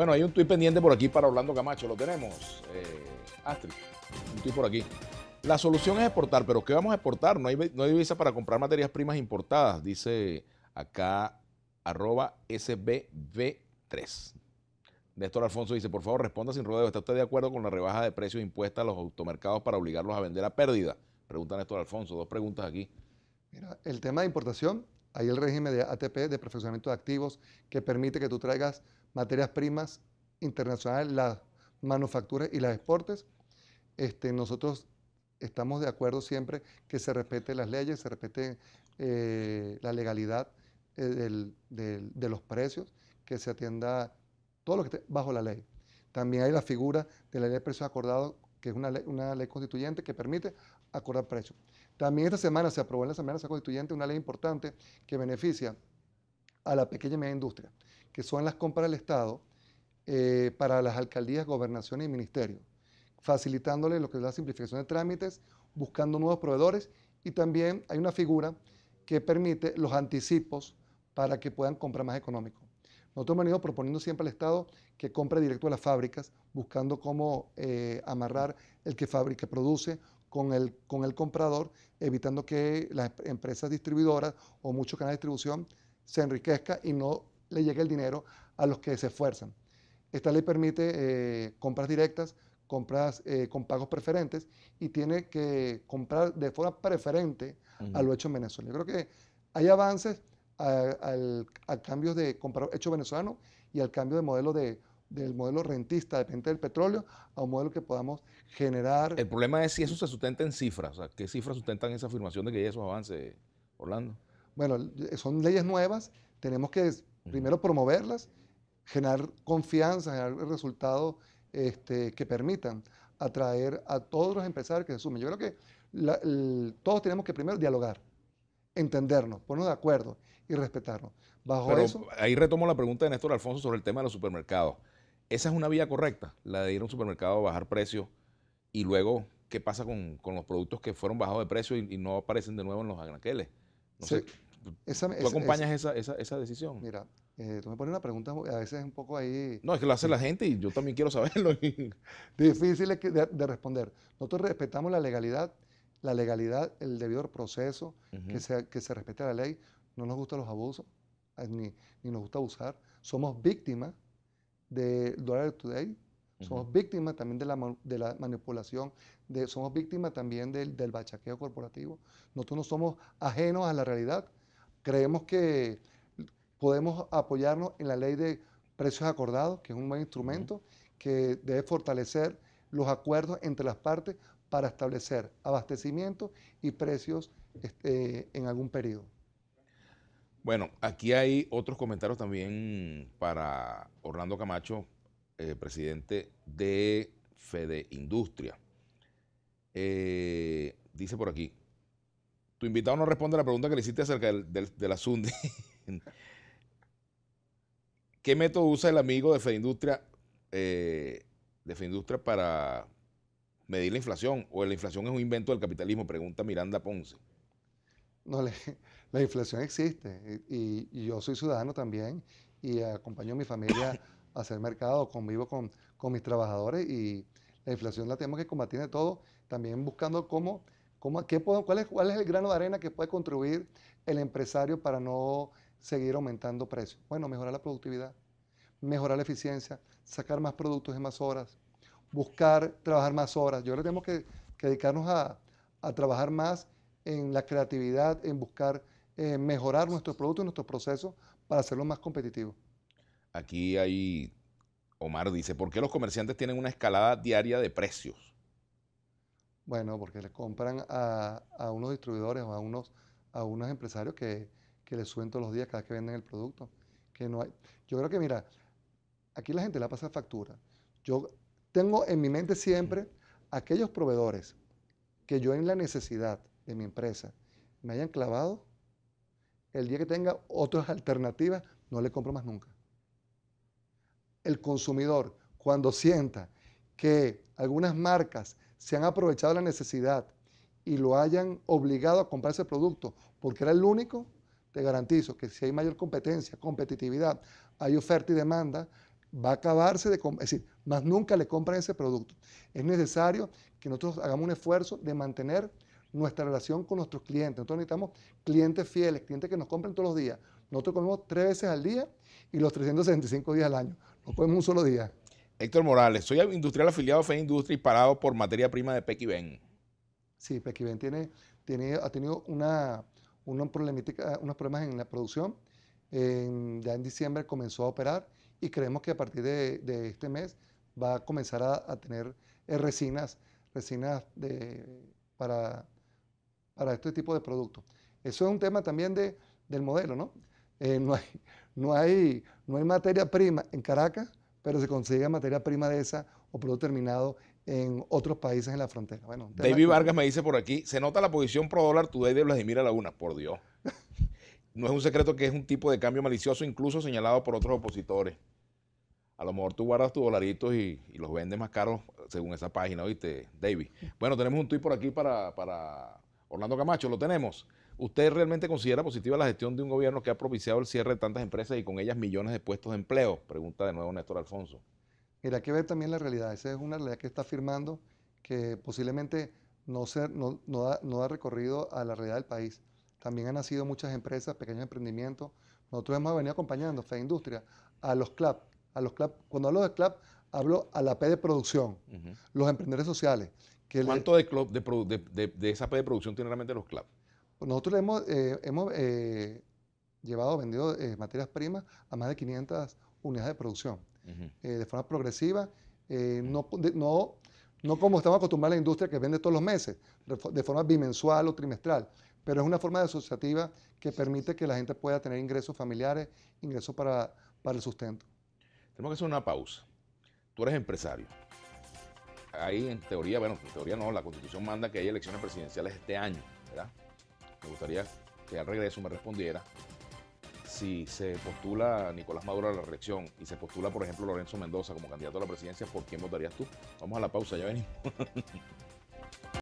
Bueno, hay un tuit pendiente por aquí para Orlando Camacho, lo tenemos, eh, Astrid, un tuit por aquí. La solución es exportar, pero ¿qué vamos a exportar? No hay, no hay para comprar materias primas importadas, dice acá arroba SBB3. Néstor Alfonso dice, por favor, responda sin rodeo. ¿Está usted de acuerdo con la rebaja de precios impuesta a los automercados para obligarlos a vender a pérdida? Pregunta Néstor Alfonso. Dos preguntas aquí. Mira, el tema de importación hay el régimen de ATP, de perfeccionamiento de activos, que permite que tú traigas materias primas internacionales, las manufacturas y las exportes. Este, nosotros estamos de acuerdo siempre que se respeten las leyes, se respete eh, la legalidad eh, de los precios, que se atienda todo lo que esté bajo la ley. También hay la figura de la ley de precios acordados, que es una una ley constituyente que permite acordar precio. También esta semana se aprobó en la Asamblea Nacional Constituyente una ley importante que beneficia a la pequeña y media industria, que son las compras del Estado eh, para las alcaldías, gobernaciones y ministerios, facilitándole lo que es la simplificación de trámites, buscando nuevos proveedores y también hay una figura que permite los anticipos para que puedan comprar más económico. Nosotros hemos venido proponiendo siempre al Estado que compre directo a las fábricas, buscando cómo eh, amarrar el que, fabrica, produce con el, con el comprador, evitando que las empresas distribuidoras o muchos canales de distribución se enriquezca y no le llegue el dinero a los que se esfuerzan. Esta ley permite eh, compras directas, compras eh, con pagos preferentes y tiene que comprar de forma preferente a lo hecho en Venezuela. Yo creo que hay avances al cambios de comprar hecho venezolano y al cambio de modelo de del modelo rentista, dependiente del petróleo, a un modelo que podamos generar. El problema es si eso se sustenta en cifras. O ¿Qué cifras sustentan esa afirmación de que hay esos avances, Orlando? Bueno, son leyes nuevas, tenemos que primero promoverlas, generar confianza, generar resultados este, que permitan atraer a todos los empresarios que se sumen. Yo creo que todos tenemos que primero dialogar, entendernos, ponernos de acuerdo y respetarnos. Bajo eso, ahí retomo la pregunta de Néstor Alfonso sobre el tema de los supermercados esa es una vía correcta, la de ir a un supermercado a bajar precios y luego, ¿qué pasa con, los productos que fueron bajados de precio y, no aparecen de nuevo en los agraqueles. No ¿Tú, acompañas esa, decisión? Mira, eh, tú me pones una pregunta a veces un poco ahí... No, es que lo hace la gente y yo también quiero saberlo. Difícil de, responder. Nosotros respetamos la legalidad, la legalidad, el debido proceso, que, se, que se respete la ley. No nos gustan los abusos, eh, ni, ni nos gusta abusar. Somos víctimas de Dollar Today, somos víctimas también de la, de la manipulación, de, somos víctimas también del, bachaqueo corporativo. Nosotros no somos ajenos a la realidad. Creemos que podemos apoyarnos en la ley de precios acordados, que es un buen instrumento que debe fortalecer los acuerdos entre las partes para establecer abastecimiento y precios este, en algún periodo. Bueno, aquí hay otros comentarios también para Orlando Camacho, eh, presidente de Fede Industria. Eh, dice por aquí, tu invitado no responde a la pregunta que le hiciste acerca del, asunto ¿Qué método usa el amigo de Fede Industria eh, de Industria, para medir la inflación? ¿O la inflación es un invento del capitalismo? Pregunta Miranda Ponce. No, le, la inflación existe y, yo soy ciudadano también y acompaño a mi familia a hacer mercado, convivo con, mis trabajadores y la inflación la tenemos que combatir de todo, también buscando cómo, qué cuál, es, cuál es el grano de arena que puede contribuir el empresario para no seguir aumentando precios. Bueno, mejorar la productividad, mejorar la eficiencia, sacar más productos en más horas, buscar trabajar más horas. Yo le que tenemos que, dedicarnos a trabajar más en la creatividad, en buscar eh, mejorar nuestros productos, nuestros procesos para hacerlos más competitivos. Aquí hay, Omar dice, ¿por qué los comerciantes tienen una escalada diaria de precios? Bueno, porque le compran a, unos distribuidores o a unos, a unos empresarios que, les suben todos los días cada vez que venden el producto. Que no hay. Yo creo que, mira, aquí la gente la pasa factura. Yo tengo en mi mente siempre aquellos proveedores que yo en la necesidad de mi empresa me hayan clavado, el día que tenga otras alternativas, no le compro más nunca. El consumidor, cuando sienta que algunas marcas se han aprovechado la necesidad y lo hayan obligado a comprar ese producto porque era el único, te garantizo que si hay mayor competencia, competitividad, hay oferta y demanda, va a acabarse de... Es decir, más nunca le compran ese producto. Es necesario que nosotros hagamos un esfuerzo de mantener nuestra relación con nuestros clientes. Nosotros necesitamos clientes fieles, clientes que nos compren todos los días. Nosotros comemos tres veces al día y los 365 días al año. No comemos un solo día. Héctor Morales, soy industrial afiliado a FE Industria y parado por materia prima de Pequiben. Sí, Pequiben tiene, tiene, ha tenido una, una unos problemas en la producción. ya en diciembre comenzó a operar y creemos que a partir de, este mes va a comenzar a, tener eh, resinas, resinas de, para para este tipo de productos. Eso es un tema también de, del modelo, ¿no? Eh, no, hay, no, hay, materia prima en Caracas, pero se consigue materia prima de esa o producto terminado en otros países en la frontera. Bueno, David Vargas me dice por aquí, se nota la posición pro dólar today de Vladimir Laguna? por Dios. No es un secreto que es un tipo de cambio malicioso, incluso señalado por otros opositores. A lo mejor tú guardas tus dolaritos y, los vendes más caros según esa página, viste David? Bueno, tenemos un tuit por aquí para Orlando Camacho, lo tenemos. ¿Usted realmente considera positiva la gestión de un gobierno que ha propiciado el cierre de tantas empresas y con ellas millones de puestos de empleo? Pregunta de nuevo Néstor Alfonso. Mira, hay que ver también la realidad. Esa es una realidad que está afirmando que posiblemente no, ser da, recorrido a la realidad del país. También han nacido muchas empresas, pequeños emprendimientos. Nosotros hemos venido acompañando, Fe Industria, a los CLAP. A los CLAP. Cuando hablo de CLAP, hablo a la P de producción, los emprendedores sociales, ¿Cuánto de, de, esa de producción tiene realmente los clubs? Pues nosotros hemos, eh, eh, llevado, vendido eh, materias primas a más de 500 unidades de producción, de forma progresiva, no, como estamos acostumbrados a la industria que vende todos los meses, de forma bimensual o trimestral, pero es una forma de asociativa que permite que la gente pueda tener ingresos familiares, ingresos para, para el sustento. Tenemos que hacer una pausa. Tú eres empresario, ahí en teoría, bueno, en teoría no, la constitución manda que haya elecciones presidenciales este año, ¿verdad? Me gustaría que al regreso me respondiera si se postula Nicolás Maduro a la reelección y se postula, por ejemplo, Lorenzo Mendoza como candidato a la presidencia, ¿por quién votarías tú? Vamos a la pausa, ya venimos.